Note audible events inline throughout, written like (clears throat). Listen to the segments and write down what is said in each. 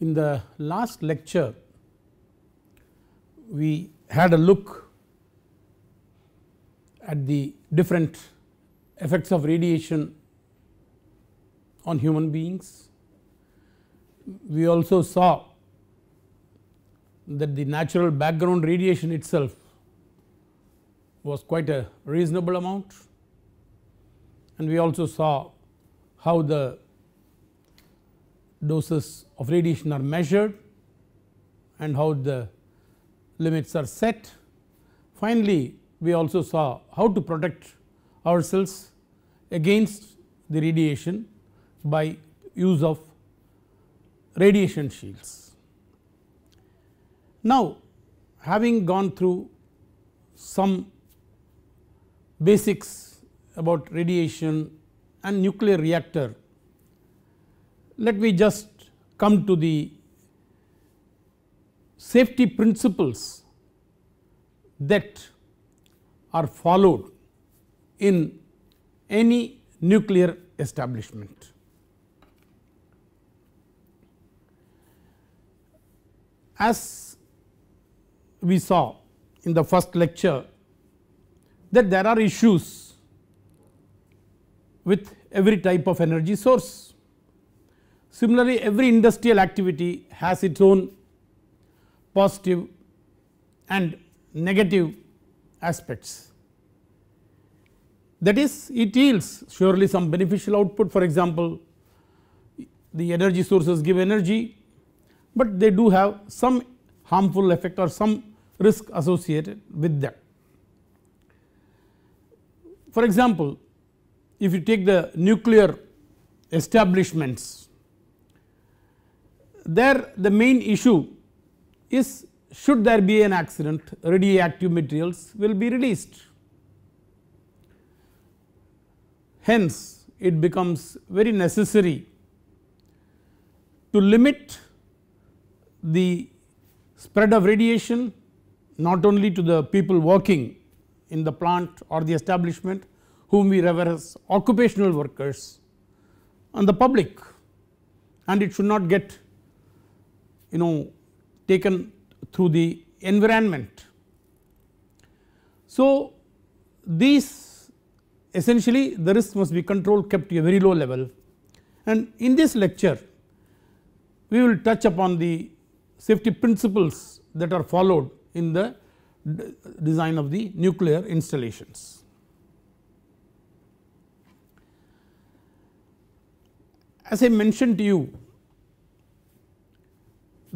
In the last lecture, we had a look at the different effects of radiation on human beings. We also saw that the natural background radiation itself was quite a reasonable amount and we also saw how the doses of radiation are measured and how the limits are set. Finally, we also saw how to protect ourselves against the radiation by use of radiation shields. Now, having gone through some basics about radiation and nuclear reactor let me just come to the safety principles that are followed in any nuclear establishment. As we saw in the first lecture that there are issues with every type of energy source Similarly, every industrial activity has its own positive and negative aspects. That is it yields surely some beneficial output for example, the energy sources give energy, but they do have some harmful effect or some risk associated with them. For example, if you take the nuclear establishments there the main issue is should there be an accident radioactive materials will be released. Hence, it becomes very necessary to limit the spread of radiation not only to the people working in the plant or the establishment whom we refer as occupational workers and the public and it should not get you know taken through the environment. So, these essentially the risk must be controlled kept to a very low level and in this lecture we will touch upon the safety principles that are followed in the design of the nuclear installations. As I mentioned to you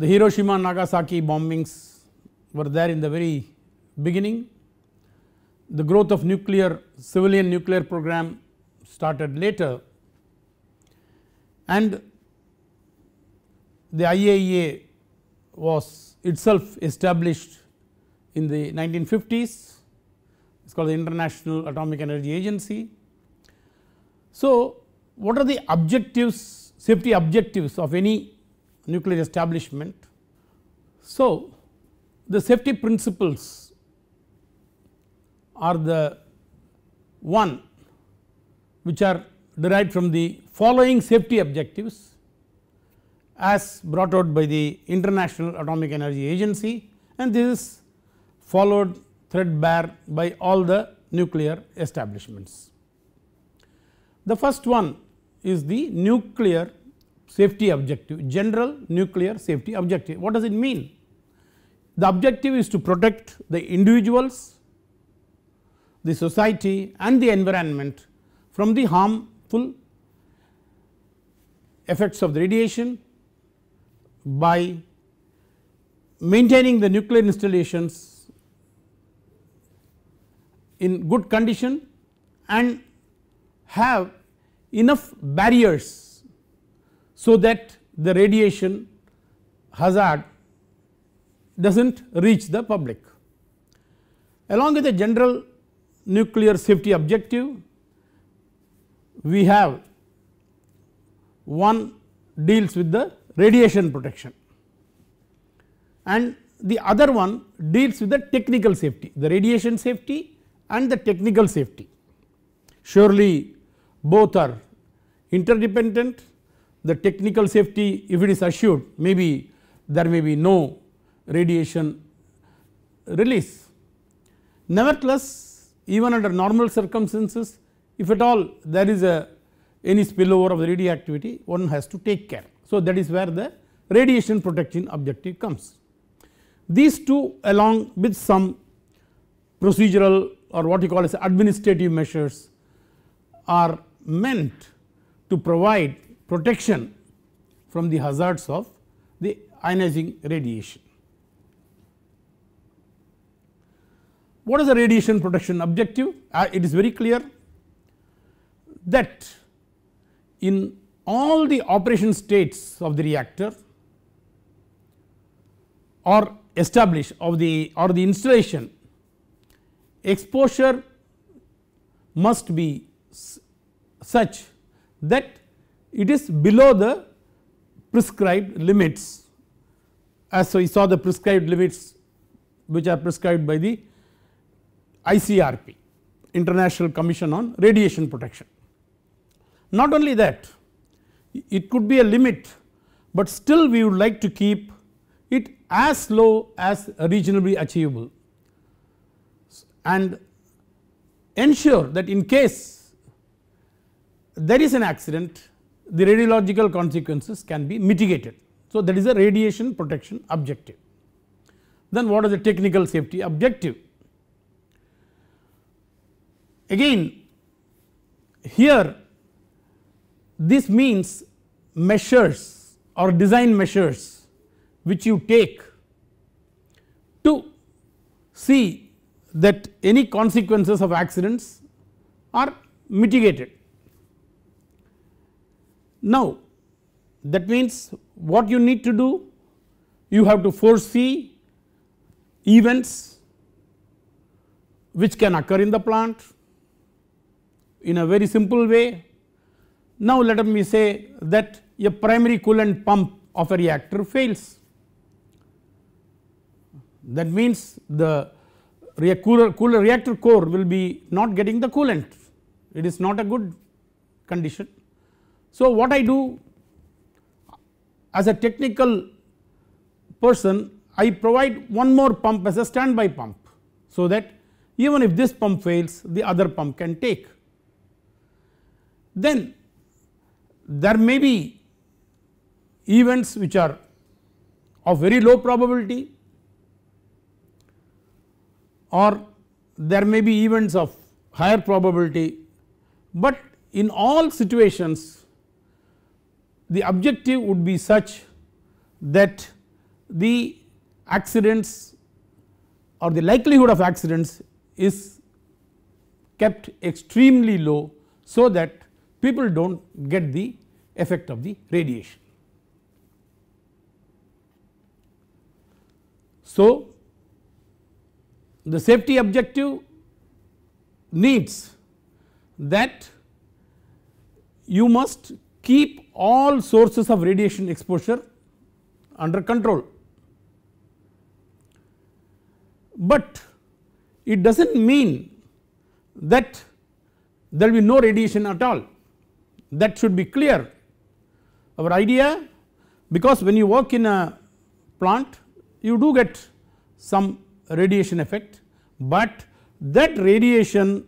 the Hiroshima Nagasaki bombings were there in the very beginning. The growth of nuclear civilian nuclear program started later and the IAEA was itself established in the 1950s it is called the International Atomic Energy Agency. So, what are the objectives safety objectives of any nuclear establishment. So, the safety principles are the one which are derived from the following safety objectives as brought out by the International Atomic Energy Agency and this is followed threadbare by all the nuclear establishments. The first one is the nuclear safety objective, general nuclear safety objective. What does it mean? The objective is to protect the individuals, the society and the environment from the harmful effects of the radiation by maintaining the nuclear installations in good condition and have enough barriers so that the radiation hazard does not reach the public. Along with the general nuclear safety objective we have one deals with the radiation protection and the other one deals with the technical safety the radiation safety and the technical safety. Surely both are interdependent the technical safety if it is assured maybe there may be no radiation release. Nevertheless, even under normal circumstances if at all there is a any spillover of the radioactivity one has to take care. So, that is where the radiation protection objective comes. These two along with some procedural or what you call as administrative measures are meant to provide protection from the hazards of the ionizing radiation. What is the radiation protection objective? Uh, it is very clear that in all the operation states of the reactor or establish of the or the installation exposure must be such that it is below the prescribed limits as we saw the prescribed limits which are prescribed by the ICRP International Commission on Radiation Protection. Not only that it could be a limit, but still we would like to keep it as low as reasonably achievable and ensure that in case there is an accident the radiological consequences can be mitigated. So, that is a radiation protection objective. Then what is the technical safety objective? Again here this means measures or design measures which you take to see that any consequences of accidents are mitigated. Now, that means what you need to do? You have to foresee events which can occur in the plant in a very simple way. Now, let me say that a primary coolant pump of a reactor fails. That means, the cooler, cooler reactor core will be not getting the coolant, it is not a good condition. So, what I do as a technical person I provide one more pump as a standby pump. So, that even if this pump fails the other pump can take. Then there may be events which are of very low probability or there may be events of higher probability, but in all situations the objective would be such that the accidents or the likelihood of accidents is kept extremely low so that people do not get the effect of the radiation. So, the safety objective needs that you must keep all sources of radiation exposure under control. But it does not mean that there will be no radiation at all that should be clear. Our idea because when you work in a plant you do get some radiation effect, but that radiation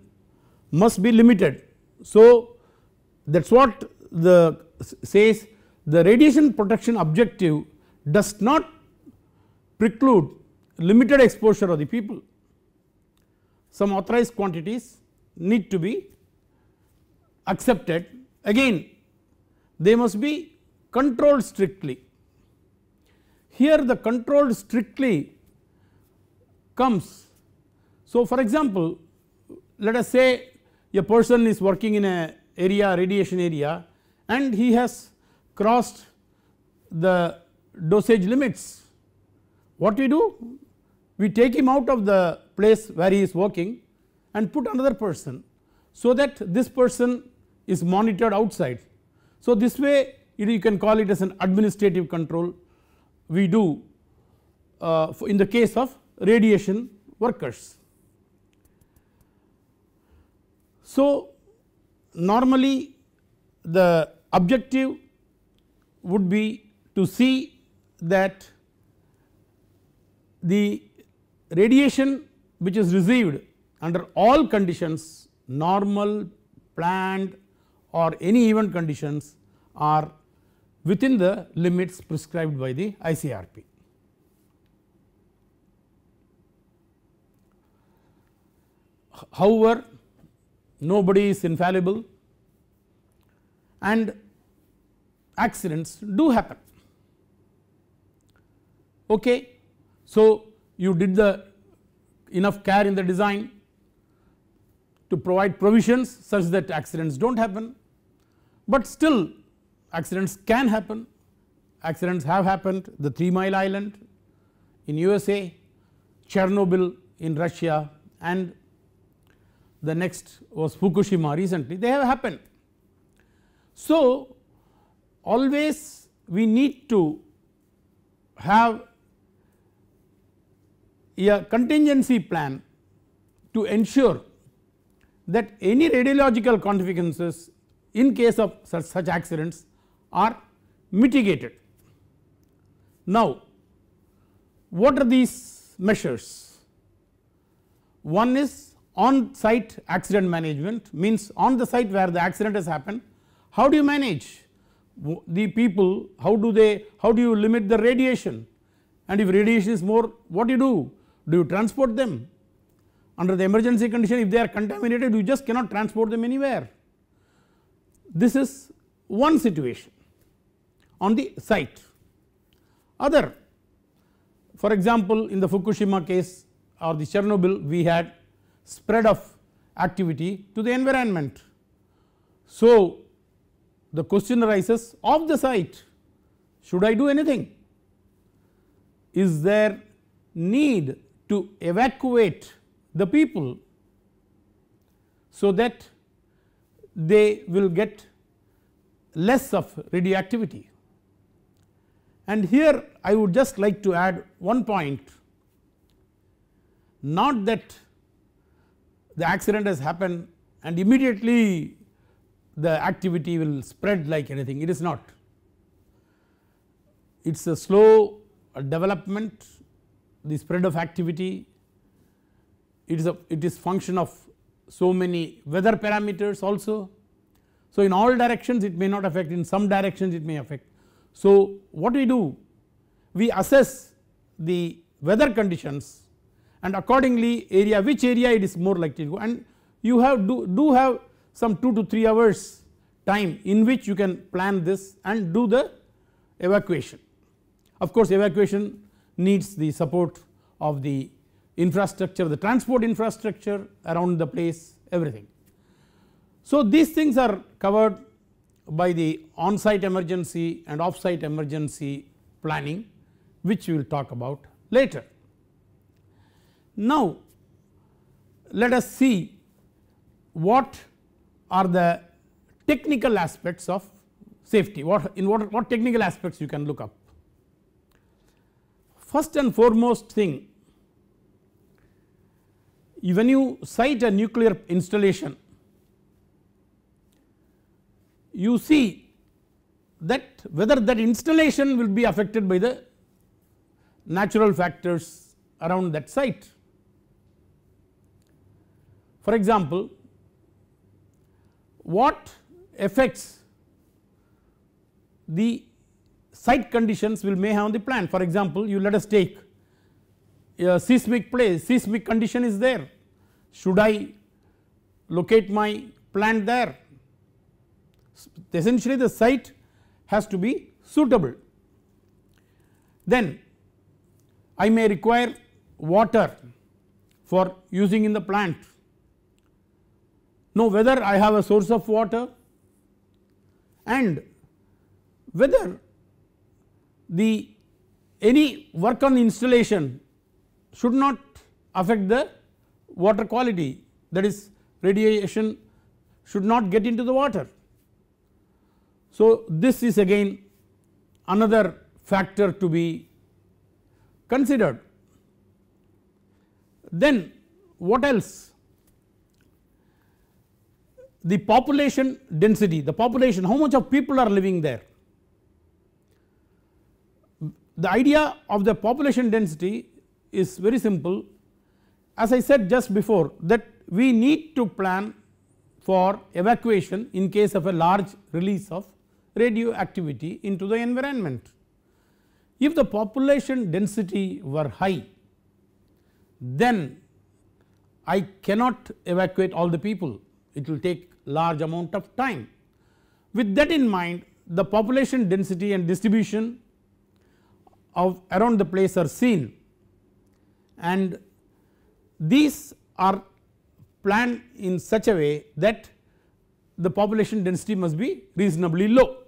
must be limited. So, that is what the says the radiation protection objective does not preclude limited exposure of the people. Some authorized quantities need to be accepted again they must be controlled strictly. Here the controlled strictly comes. So, for example, let us say a person is working in a area radiation area and he has crossed the dosage limits. What we do? We take him out of the place where he is working and put another person so that this person is monitored outside. So, this way you can call it as an administrative control we do uh, in the case of radiation workers. So, normally the objective would be to see that the radiation which is received under all conditions normal, planned or any event conditions are within the limits prescribed by the ICRP. However, nobody is infallible and accidents do happen okay. So you did the enough care in the design to provide provisions such that accidents do not happen, but still accidents can happen, accidents have happened the 3 mile island in USA, Chernobyl in Russia and the next was Fukushima recently they have happened. So always we need to have a contingency plan to ensure that any radiological consequences in case of such, such accidents are mitigated. Now what are these measures? One is on site accident management means on the site where the accident has happened how do you manage the people how do they how do you limit the radiation and if radiation is more what do you do do you transport them under the emergency condition if they are contaminated you just cannot transport them anywhere this is one situation on the site other for example in the fukushima case or the chernobyl we had spread of activity to the environment so the question arises of the site should I do anything? Is there need to evacuate the people so that they will get less of radioactivity. And here I would just like to add one point not that the accident has happened and immediately the activity will spread like anything it is not. It is a slow development the spread of activity it is a it is function of so many weather parameters also. So, in all directions it may not affect in some directions it may affect. So, what we do we assess the weather conditions and accordingly area which area it is more likely to go and you have do, do have some 2 to 3 hours time in which you can plan this and do the evacuation. Of course evacuation needs the support of the infrastructure the transport infrastructure around the place everything. So these things are covered by the on site emergency and off site emergency planning which we will talk about later. Now let us see what are the technical aspects of safety what in what, what technical aspects you can look up. First and foremost thing when you site a nuclear installation you see that whether that installation will be affected by the natural factors around that site. For example, what effects the site conditions will may have on the plant. For example, you let us take a seismic place, seismic condition is there. Should I locate my plant there? Essentially the site has to be suitable. Then I may require water for using in the plant know whether I have a source of water and whether the any work on installation should not affect the water quality that is radiation should not get into the water. So, this is again another factor to be considered. Then what else? the population density, the population, how much of people are living there. The idea of the population density is very simple. As I said just before that we need to plan for evacuation in case of a large release of radioactivity into the environment. If the population density were high, then I cannot evacuate all the people it will take large amount of time. With that in mind the population density and distribution of around the place are seen and these are planned in such a way that the population density must be reasonably low.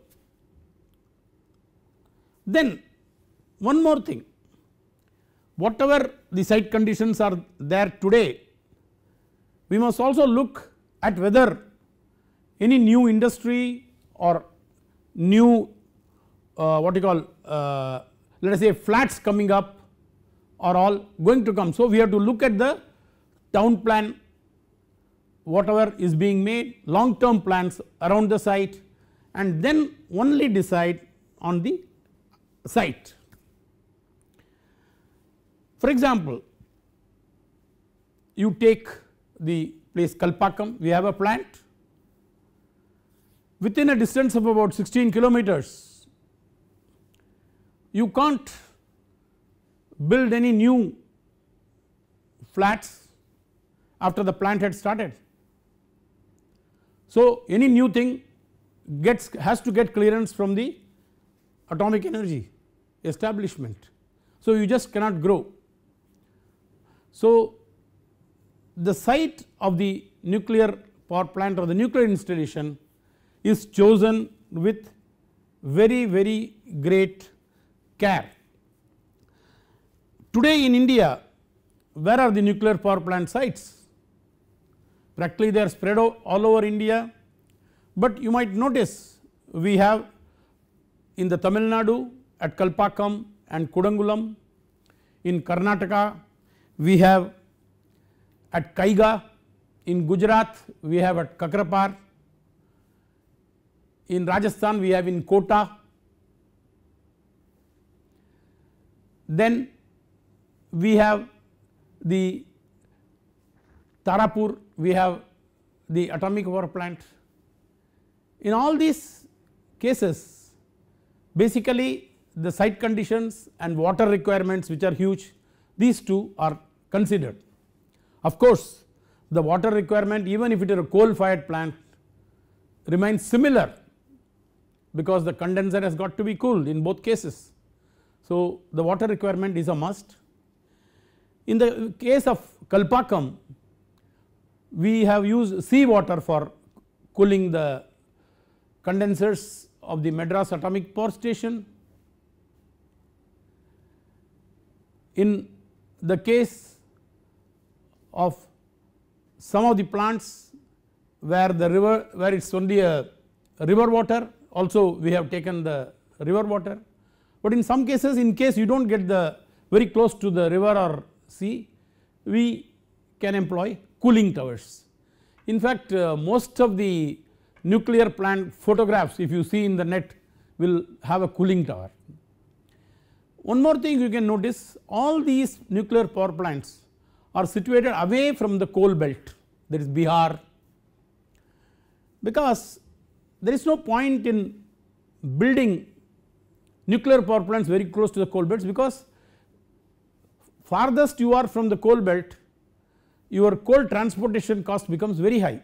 Then one more thing whatever the site conditions are there today we must also look at whether any new industry or new uh, what you call uh, let us say flats coming up are all going to come. So, we have to look at the town plan whatever is being made long term plans around the site and then only decide on the site. For example, you take the place Kalpakkam we have a plant within a distance of about 16 kilometers you can't build any new flats after the plant had started. So, any new thing gets has to get clearance from the atomic energy establishment. So, you just cannot grow. So, the site of the nuclear power plant or the nuclear installation is chosen with very very great care. Today in India where are the nuclear power plant sites? Practically they are spread all over India, but you might notice we have in the Tamil Nadu at Kalpakkam and Kudangulam, in Karnataka we have at Kaiga, in Gujarat we have at Kakrapar, in Rajasthan we have in Kota. Then we have the Tarapur, we have the atomic power plant. In all these cases basically the site conditions and water requirements which are huge these two are considered. Of course, the water requirement even if it is a coal fired plant remains similar because the condenser has got to be cooled in both cases. So, the water requirement is a must. In the case of Kalpakkam, we have used sea water for cooling the condensers of the Madras Atomic Power Station. In the case of some of the plants where the river where it is only a river water also we have taken the river water. But in some cases in case you do not get the very close to the river or sea we can employ cooling towers. In fact uh, most of the nuclear plant photographs if you see in the net will have a cooling tower. One more thing you can notice all these nuclear power plants are situated away from the coal belt that is Bihar because there is no point in building nuclear power plants very close to the coal belts because farthest you are from the coal belt your coal transportation cost becomes very high.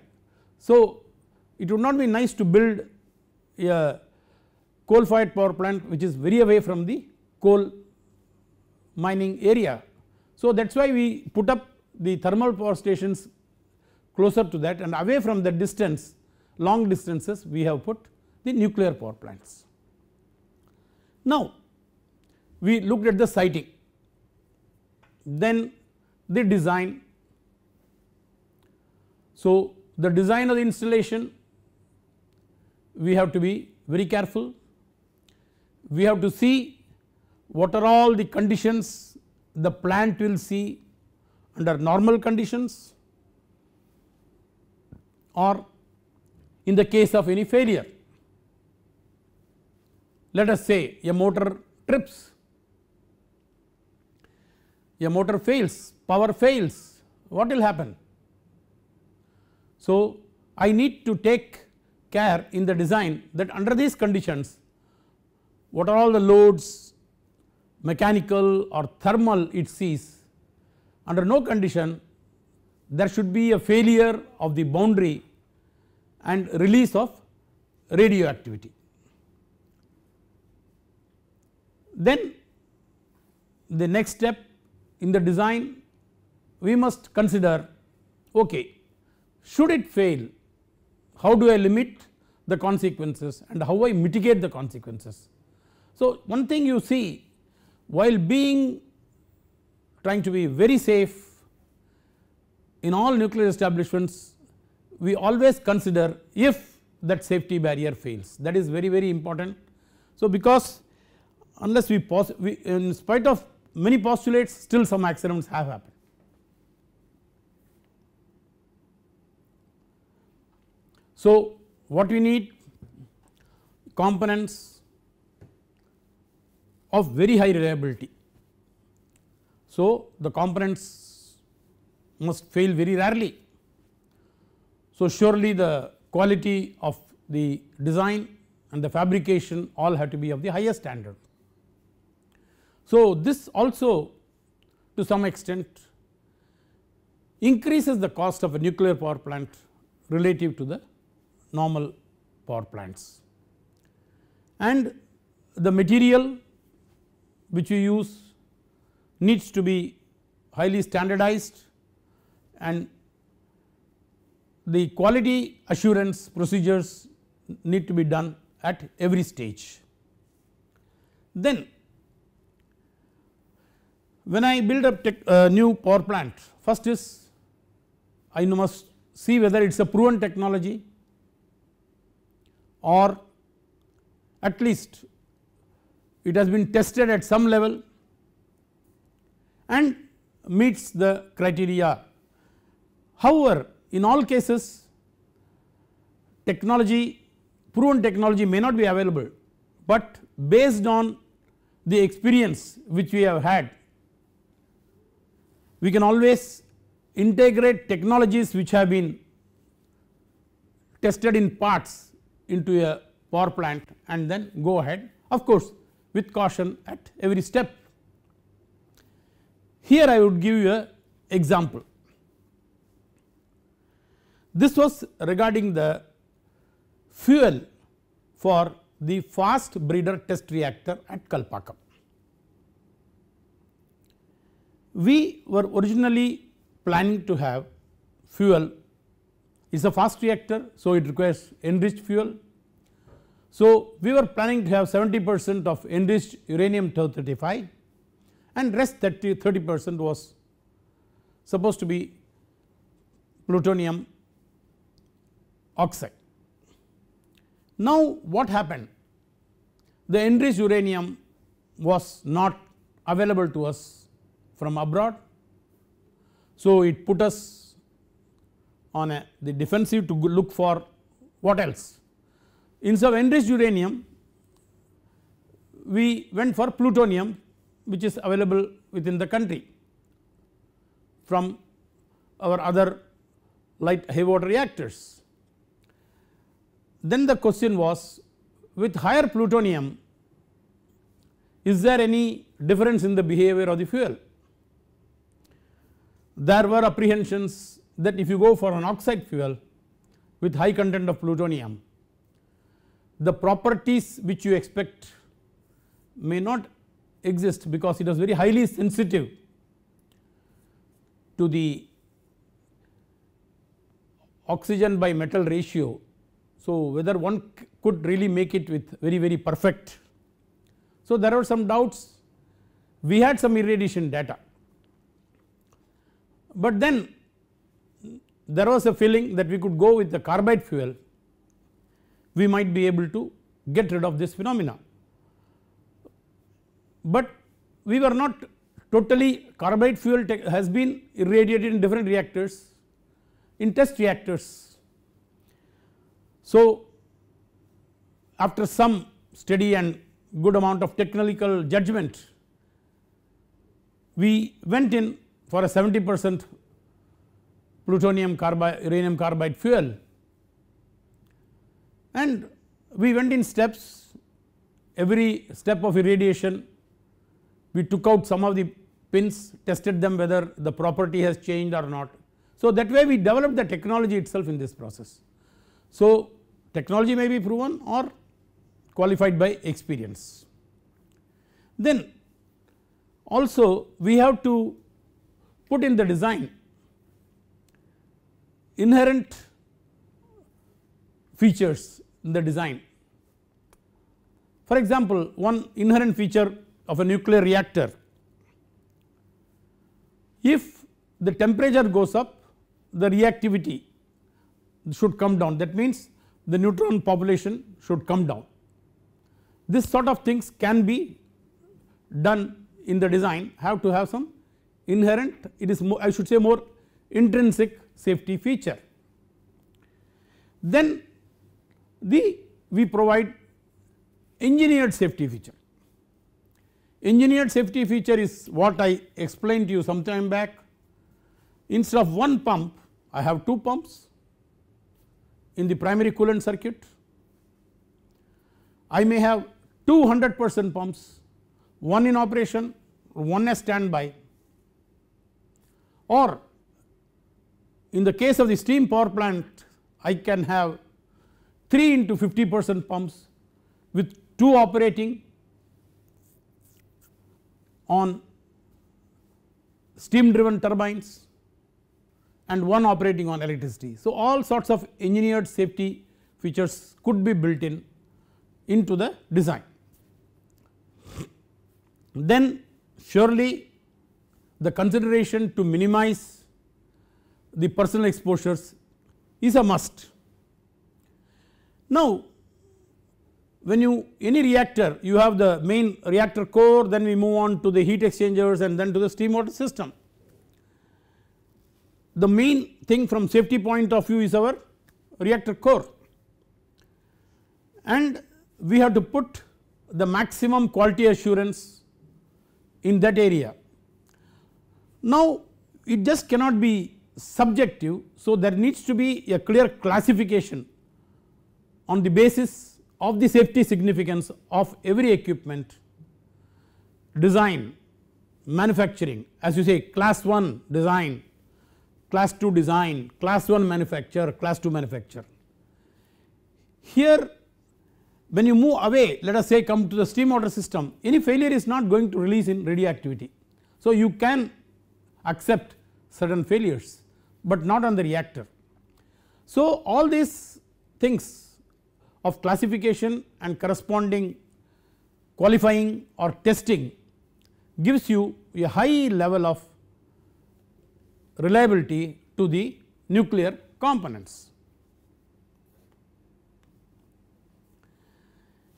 So, it would not be nice to build a coal fired power plant which is very away from the coal mining area so, that is why we put up the thermal power stations closer to that and away from the distance long distances we have put the nuclear power plants. Now, we looked at the siting then the design. So, the design of the installation we have to be very careful, we have to see what are all the conditions the plant will see under normal conditions or in the case of any failure. Let us say a motor trips, a motor fails, power fails, what will happen? So, I need to take care in the design that under these conditions what are all the loads mechanical or thermal it sees under no condition there should be a failure of the boundary and release of radioactivity. Then the next step in the design we must consider okay should it fail how do I limit the consequences and how I mitigate the consequences. So, one thing you see while being trying to be very safe in all nuclear establishments we always consider if that safety barrier fails that is very very important. So, because unless we, we in spite of many postulates still some accidents have happened. So, what we need components of very high reliability. So, the components must fail very rarely. So, surely the quality of the design and the fabrication all have to be of the highest standard. So, this also to some extent increases the cost of a nuclear power plant relative to the normal power plants. And the material which you use needs to be highly standardized and the quality assurance procedures need to be done at every stage. Then when I build up tech, uh, new power plant first is I must see whether it is a proven technology or at least it has been tested at some level and meets the criteria. However, in all cases technology proven technology may not be available, but based on the experience which we have had we can always integrate technologies which have been tested in parts into a power plant and then go ahead. Of course, with caution at every step. Here I would give you an example. This was regarding the fuel for the fast breeder test reactor at Kalpakkam. We were originally planning to have fuel It's a fast reactor so it requires enriched fuel so, we were planning to have 70 percent of enriched uranium 235 and rest 30 percent was supposed to be plutonium oxide. Now, what happened? The enriched uranium was not available to us from abroad. So, it put us on a, the defensive to look for what else Instead of enriched uranium, we went for plutonium which is available within the country from our other light heavy water reactors. Then the question was with higher plutonium is there any difference in the behavior of the fuel? There were apprehensions that if you go for an oxide fuel with high content of plutonium the properties which you expect may not exist because it is very highly sensitive to the oxygen by metal ratio. So, whether one could really make it with very very perfect. So, there were some doubts we had some irradiation data, but then there was a feeling that we could go with the carbide fuel we might be able to get rid of this phenomena. But we were not totally carbide fuel has been irradiated in different reactors in test reactors. So, after some steady and good amount of technical judgment we went in for a 70 percent plutonium carbide uranium carbide fuel and we went in steps every step of irradiation we took out some of the pins tested them whether the property has changed or not. So, that way we developed the technology itself in this process. So, technology may be proven or qualified by experience. Then also we have to put in the design inherent features in the design. For example, one inherent feature of a nuclear reactor if the temperature goes up the reactivity should come down that means the neutron population should come down. This sort of things can be done in the design have to have some inherent it is more I should say more intrinsic safety feature. Then the we provide engineered safety feature. Engineered safety feature is what I explained to you some time back. Instead of one pump, I have two pumps in the primary coolant circuit. I may have 200 percent pumps, one in operation, one as standby, or in the case of the steam power plant, I can have 3 into 50 percent pumps with 2 operating on steam driven turbines and one operating on electricity. So, all sorts of engineered safety features could be built in into the design. Then surely the consideration to minimize the personal exposures is a must now, when you any reactor you have the main reactor core then we move on to the heat exchangers and then to the steam water system. The main thing from safety point of view is our reactor core and we have to put the maximum quality assurance in that area. Now it just cannot be subjective so there needs to be a clear classification on the basis of the safety significance of every equipment design manufacturing as you say class 1 design class 2 design class 1 manufacture class 2 manufacture here when you move away let us say come to the steam water system any failure is not going to release in radioactivity so you can accept certain failures but not on the reactor so all these things of classification and corresponding qualifying or testing gives you a high level of reliability to the nuclear components.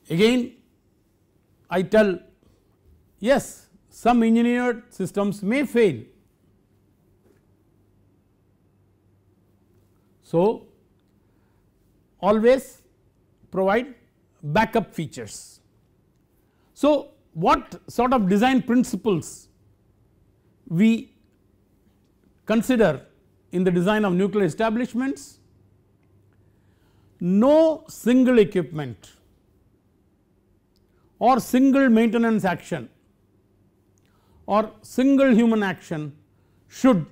Again I tell yes some engineered systems may fail. So, always provide backup features. So, what sort of design principles we consider in the design of nuclear establishments? No single equipment or single maintenance action or single human action should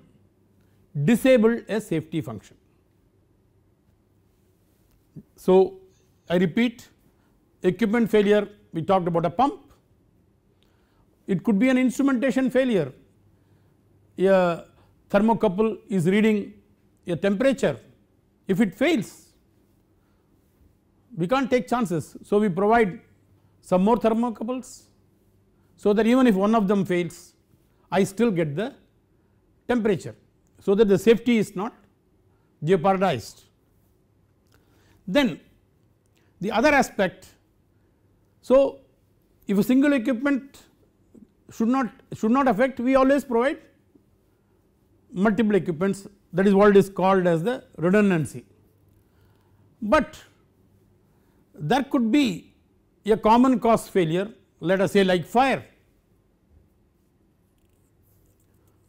disable a safety function. So, I repeat equipment failure we talked about a pump, it could be an instrumentation failure, a thermocouple is reading a temperature if it fails we can't take chances. So, we provide some more thermocouples so that even if one of them fails I still get the temperature so that the safety is not jeopardized. Then the other aspect, so if a single equipment should not should not affect we always provide multiple equipments that is what is called as the redundancy. But there could be a common cause failure let us say like fire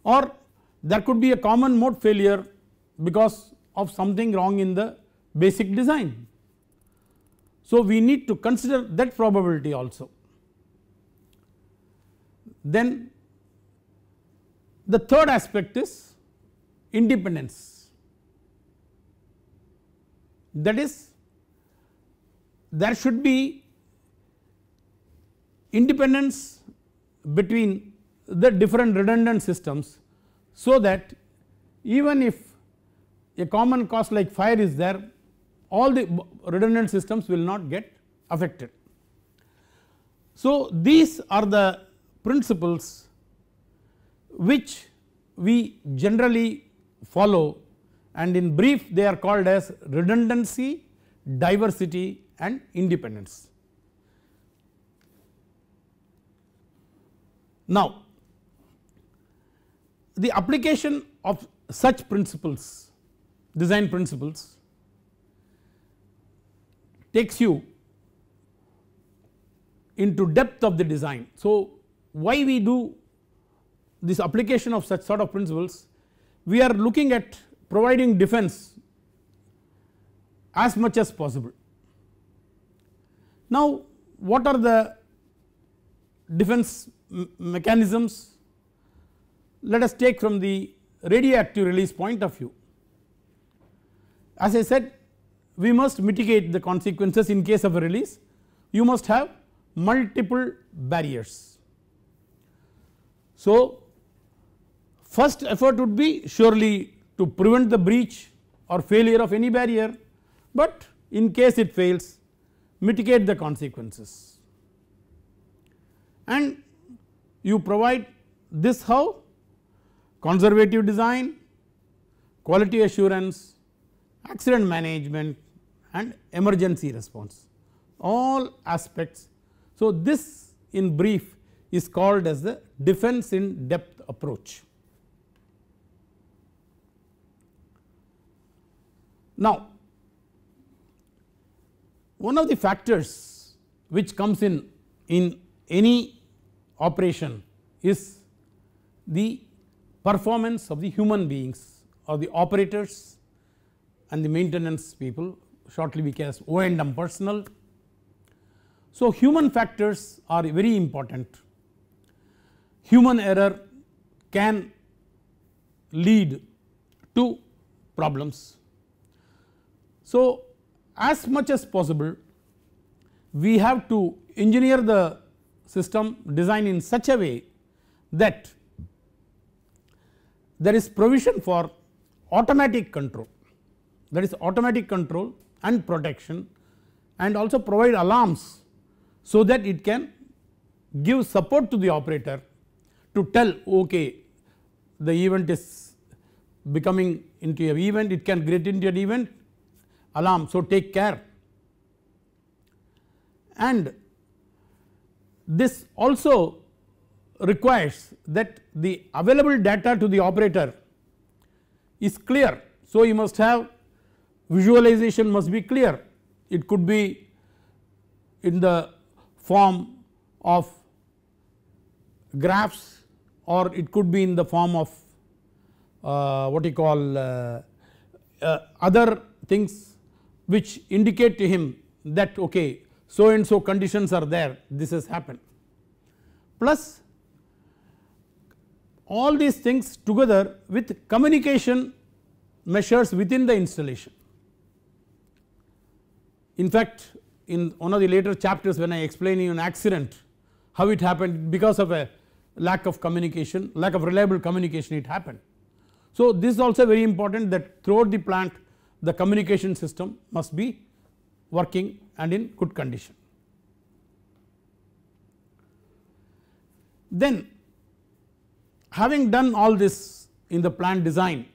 or there could be a common mode failure because of something wrong in the basic design. So, we need to consider that probability also. Then the third aspect is independence that is there should be independence between the different redundant systems so that even if a common cause like fire is there all the redundant systems will not get affected. So, these are the principles which we generally follow and in brief they are called as redundancy, diversity and independence. Now, the application of such principles design principles takes you into depth of the design. So, why we do this application of such sort of principles we are looking at providing defense as much as possible. Now what are the defense mechanisms let us take from the radioactive release point of view. As I said we must mitigate the consequences in case of a release you must have multiple barriers. So, first effort would be surely to prevent the breach or failure of any barrier, but in case it fails mitigate the consequences and you provide this how conservative design, quality assurance, accident management and emergency response all aspects. So, this in brief is called as the defense in depth approach. Now, one of the factors which comes in in any operation is the performance of the human beings or the operators and the maintenance people shortly we can O and M personal. So, human factors are very important. Human error can lead to problems. So, as much as possible we have to engineer the system design in such a way that there is provision for automatic control that is automatic control and protection and also provide alarms so that it can give support to the operator to tell okay the event is becoming into an event it can get into an event alarm so take care and this also requires that the available data to the operator is clear so you must have visualization must be clear. It could be in the form of graphs or it could be in the form of uh, what you call uh, uh, other things which indicate to him that okay so and so conditions are there this has happened plus all these things together with communication measures within the installation in fact, in one of the later chapters when I explain you an accident how it happened because of a lack of communication lack of reliable communication it happened. So, this is also very important that throughout the plant the communication system must be working and in good condition. Then having done all this in the plant design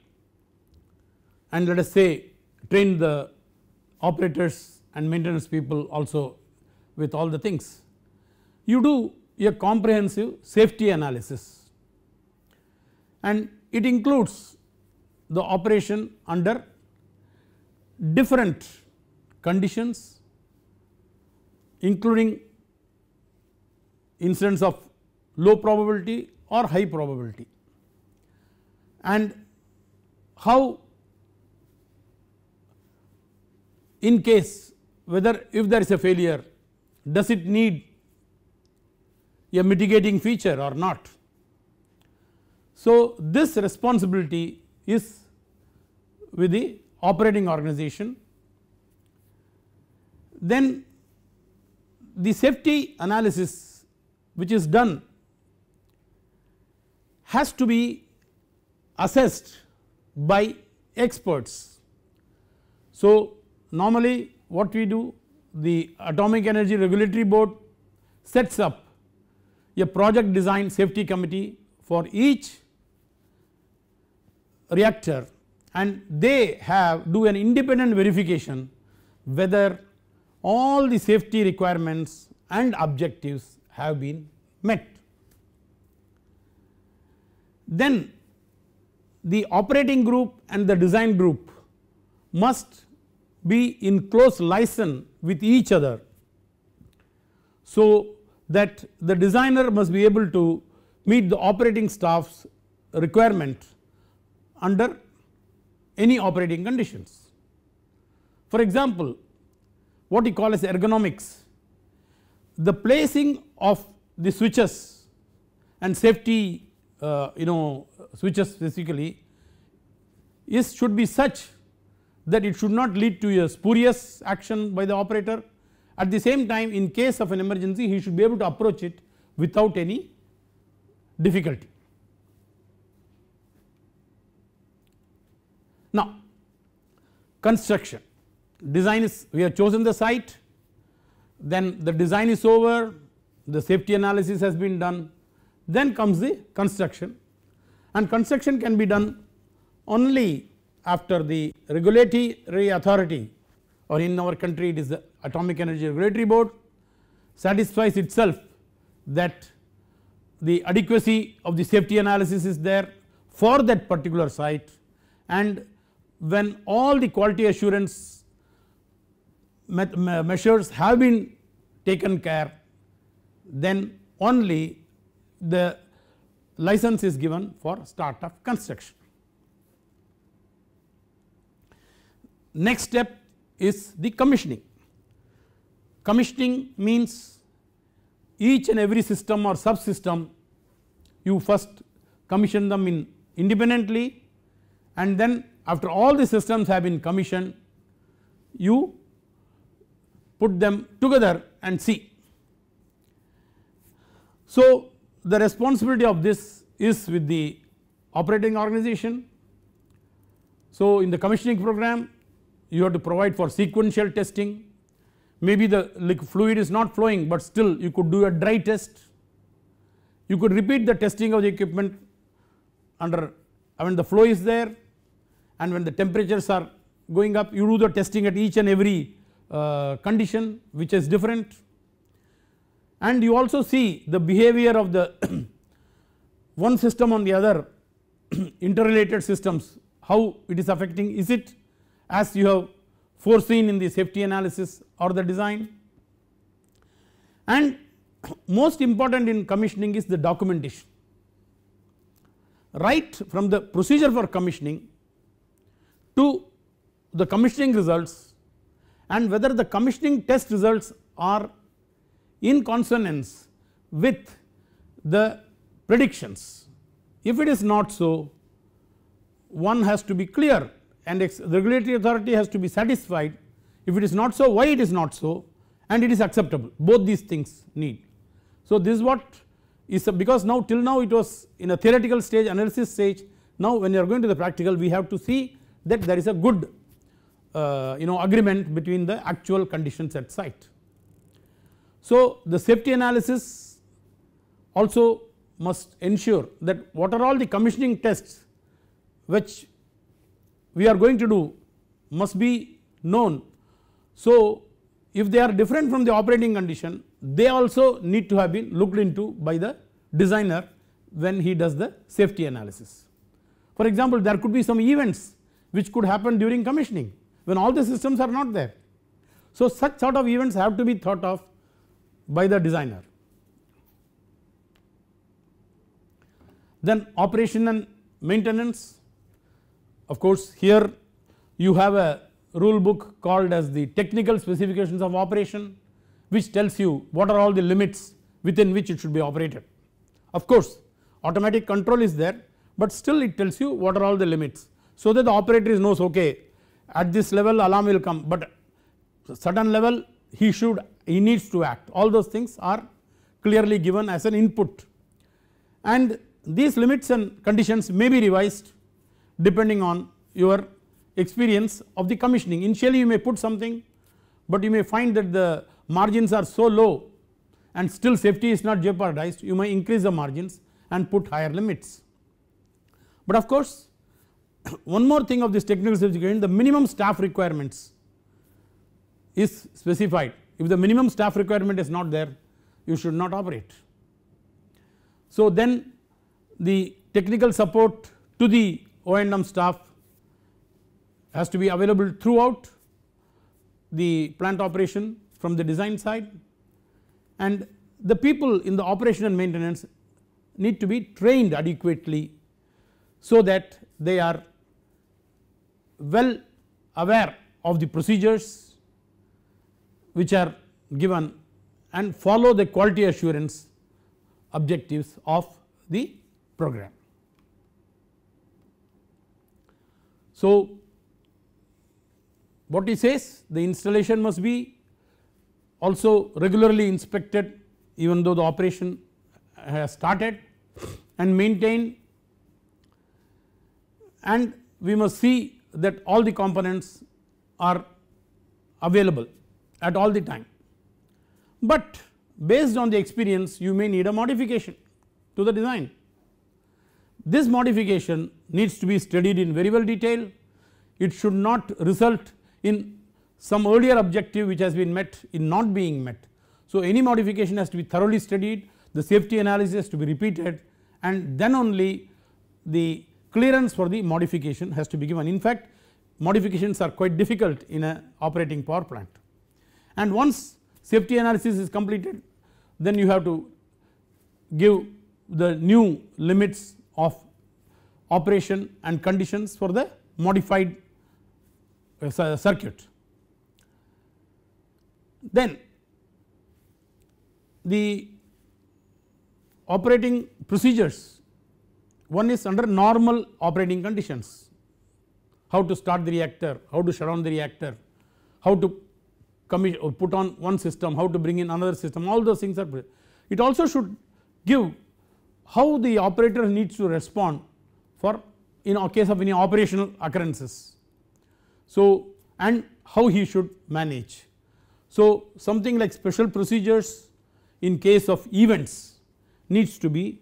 and let us say train the operators and maintenance people also with all the things. You do a comprehensive safety analysis and it includes the operation under different conditions including incidents of low probability or high probability and how in case whether if there is a failure does it need a mitigating feature or not. So, this responsibility is with the operating organization. Then the safety analysis which is done has to be assessed by experts. So, normally what we do the atomic energy regulatory board sets up a project design safety committee for each reactor and they have do an independent verification whether all the safety requirements and objectives have been met. Then the operating group and the design group must be in close liaison with each other. So, that the designer must be able to meet the operating staff's requirement under any operating conditions. For example, what we call as ergonomics, the placing of the switches and safety uh, you know switches basically, is should be such that it should not lead to a spurious action by the operator. At the same time in case of an emergency he should be able to approach it without any difficulty. Now construction design is we have chosen the site then the design is over the safety analysis has been done then comes the construction and construction can be done only after the regulatory authority or in our country it is the Atomic Energy Regulatory Board satisfies itself that the adequacy of the safety analysis is there for that particular site and when all the quality assurance measures have been taken care then only the license is given for start of construction. next step is the commissioning. Commissioning means each and every system or subsystem you first commission them in independently and then after all the systems have been commissioned you put them together and see. So the responsibility of this is with the operating organization. So in the commissioning program you have to provide for sequential testing maybe the liquid fluid is not flowing but still you could do a dry test you could repeat the testing of the equipment under I mean the flow is there and when the temperatures are going up you do the testing at each and every uh, condition which is different and you also see the behavior of the (coughs) one system on the other (coughs) interrelated systems how it is affecting is it as you have foreseen in the safety analysis or the design and (clears throat) most important in commissioning is the documentation. Right from the procedure for commissioning to the commissioning results and whether the commissioning test results are in consonance with the predictions. If it is not so, one has to be clear and regulatory authority has to be satisfied if it is not so why it is not so and it is acceptable both these things need. So this is what is because now till now it was in a theoretical stage analysis stage now when you are going to the practical we have to see that there is a good uh, you know agreement between the actual conditions at site. So the safety analysis also must ensure that what are all the commissioning tests which we are going to do must be known. So, if they are different from the operating condition they also need to have been looked into by the designer when he does the safety analysis. For example, there could be some events which could happen during commissioning when all the systems are not there. So, such sort of events have to be thought of by the designer. Then operation and maintenance of course, here you have a rule book called as the technical specifications of operation which tells you what are all the limits within which it should be operated. Of course, automatic control is there, but still it tells you what are all the limits. So that the operator knows okay at this level alarm will come, but certain level he should he needs to act all those things are clearly given as an input and these limits and conditions may be revised depending on your experience of the commissioning. Initially you may put something but you may find that the margins are so low and still safety is not jeopardized you may increase the margins and put higher limits. But of course (coughs) one more thing of this technical safety the minimum staff requirements is specified if the minimum staff requirement is not there you should not operate. So then the technical support to the O&M staff has to be available throughout the plant operation from the design side and the people in the operation and maintenance need to be trained adequately so that they are well aware of the procedures which are given and follow the quality assurance objectives of the program. So, what he says the installation must be also regularly inspected even though the operation has started and maintained and we must see that all the components are available at all the time. But based on the experience you may need a modification to the design. This modification needs to be studied in very well detail. It should not result in some earlier objective which has been met in not being met. So, any modification has to be thoroughly studied, the safety analysis has to be repeated and then only the clearance for the modification has to be given. In fact, modifications are quite difficult in a operating power plant. And once safety analysis is completed then you have to give the new limits of operation and conditions for the modified uh, circuit. Then the operating procedures one is under normal operating conditions how to start the reactor, how to shut down the reactor, how to uh, put on one system, how to bring in another system all those things are it also should give how the operator needs to respond for in case of any operational occurrences. So, and how he should manage. So, something like special procedures in case of events needs to be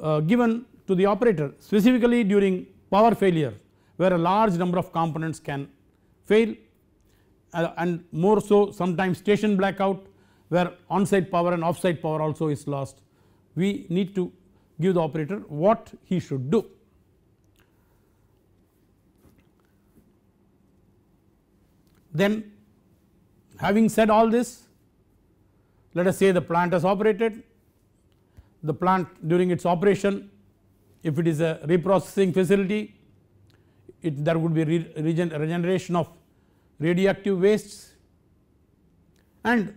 uh, given to the operator specifically during power failure where a large number of components can fail uh, and more so sometimes station blackout where on site power and off site power also is lost. We need to give the operator what he should do. Then having said all this let us say the plant has operated the plant during its operation if it is a reprocessing facility it there would be re regen regeneration of radioactive wastes and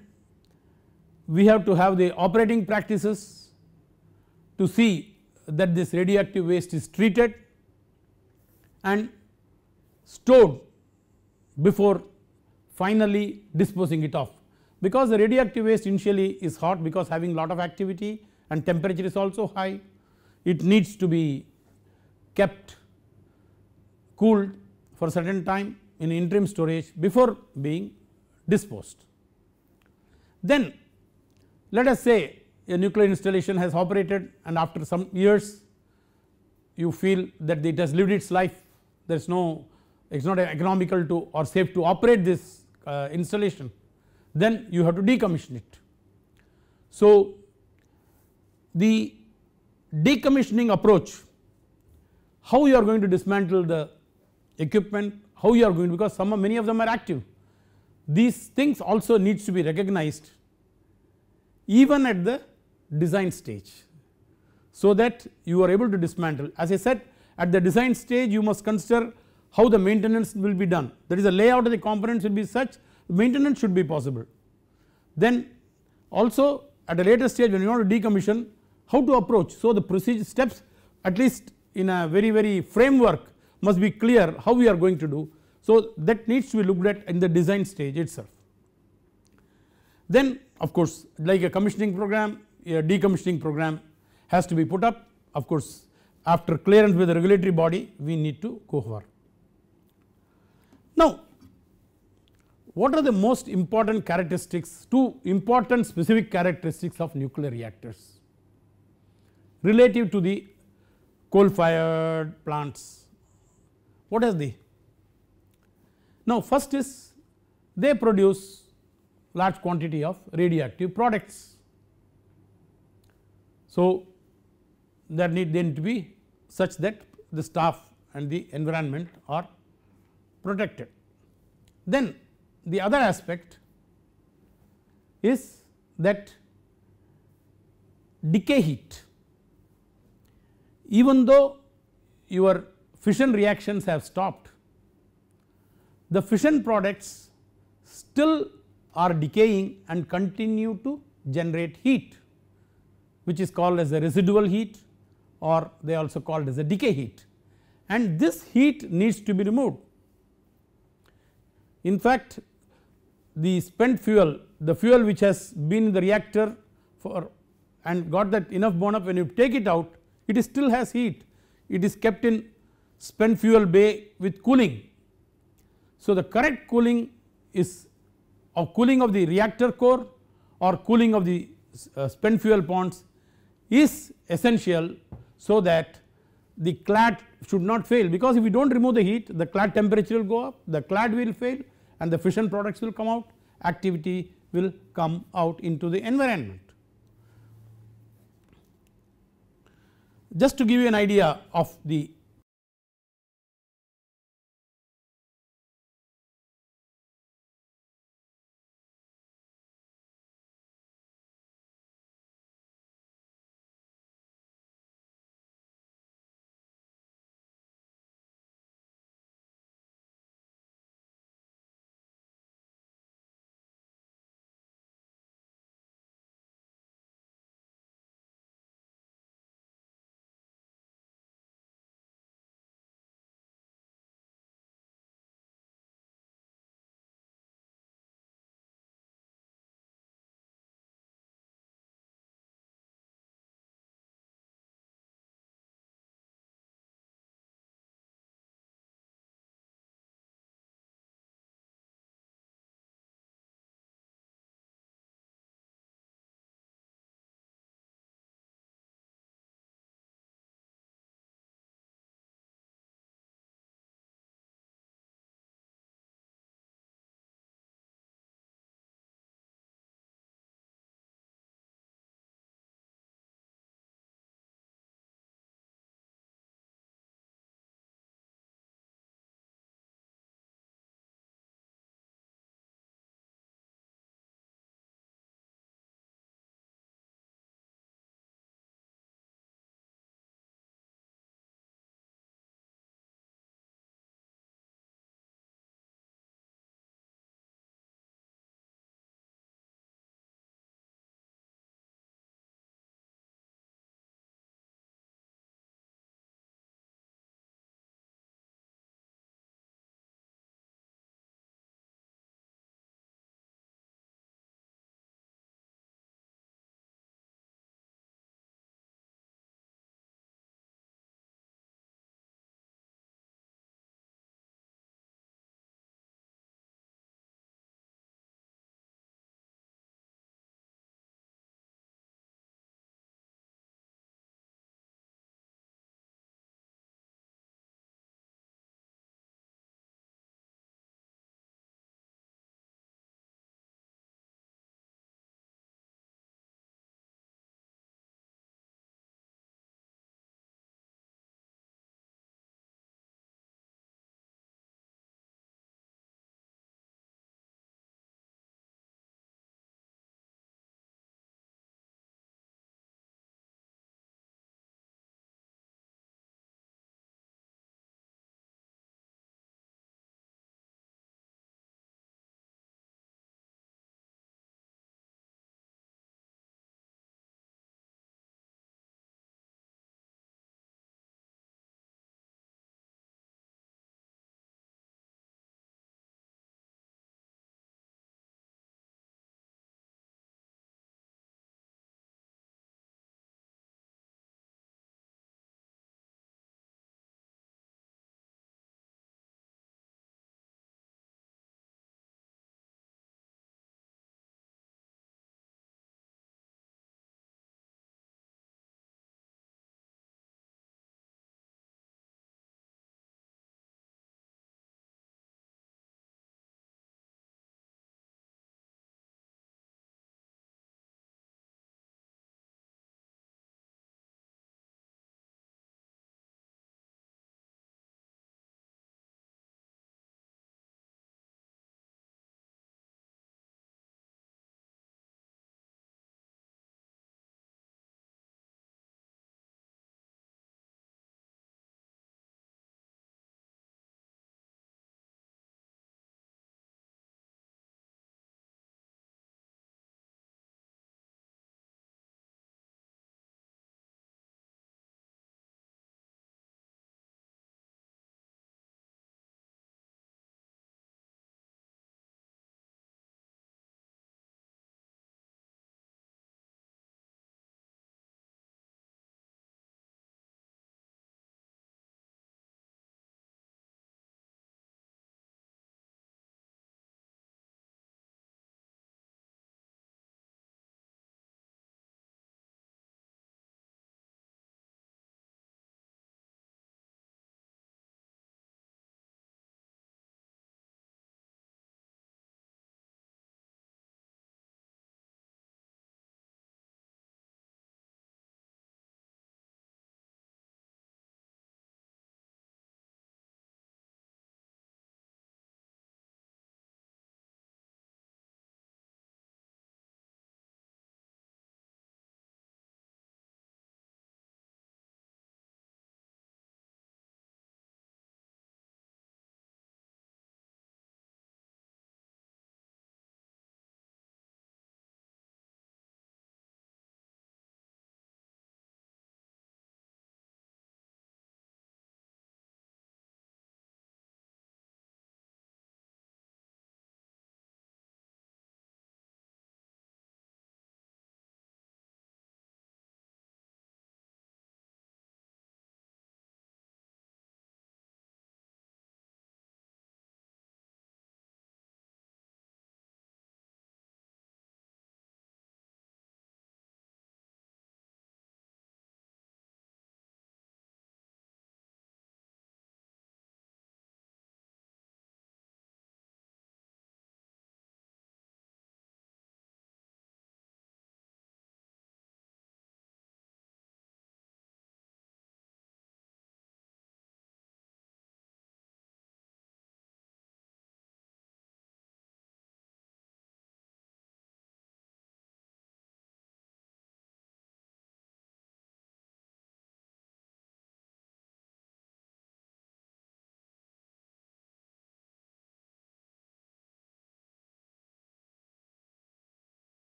we have to have the operating practices to see that this radioactive waste is treated and stored before finally disposing it off because the radioactive waste initially is hot because having lot of activity and temperature is also high it needs to be kept cooled for certain time in interim storage before being disposed. Then let us say a nuclear installation has operated and after some years you feel that it has lived its life there is no it is not economical to or safe to operate this uh, installation then you have to decommission it. So the decommissioning approach how you are going to dismantle the equipment how you are going because some many of them are active these things also needs to be recognized even at the design stage so that you are able to dismantle as I said at the design stage you must consider how the maintenance will be done that is the layout of the components will be such maintenance should be possible. Then also at a later stage when you want to decommission how to approach so the procedure steps at least in a very very framework must be clear how we are going to do. So that needs to be looked at in the design stage itself. Then of course like a commissioning program a decommissioning program has to be put up of course after clearance with the regulatory body we need to go for. Now, what are the most important characteristics, two important specific characteristics of nuclear reactors relative to the coal fired plants? What are they? Now, first is they produce large quantity of radioactive products. So, that need then to be such that the staff and the environment are protected. Then the other aspect is that decay heat even though your fission reactions have stopped the fission products still are decaying and continue to generate heat which is called as the residual heat or they also called as the decay heat and this heat needs to be removed in fact, the spent fuel the fuel which has been in the reactor for and got that enough burn up when you take it out it still has heat it is kept in spent fuel bay with cooling. So, the correct cooling is of cooling of the reactor core or cooling of the uh, spent fuel ponds is essential so that the clad should not fail because if you do not remove the heat the clad temperature will go up the clad will fail and the fission products will come out activity will come out into the environment. Just to give you an idea of the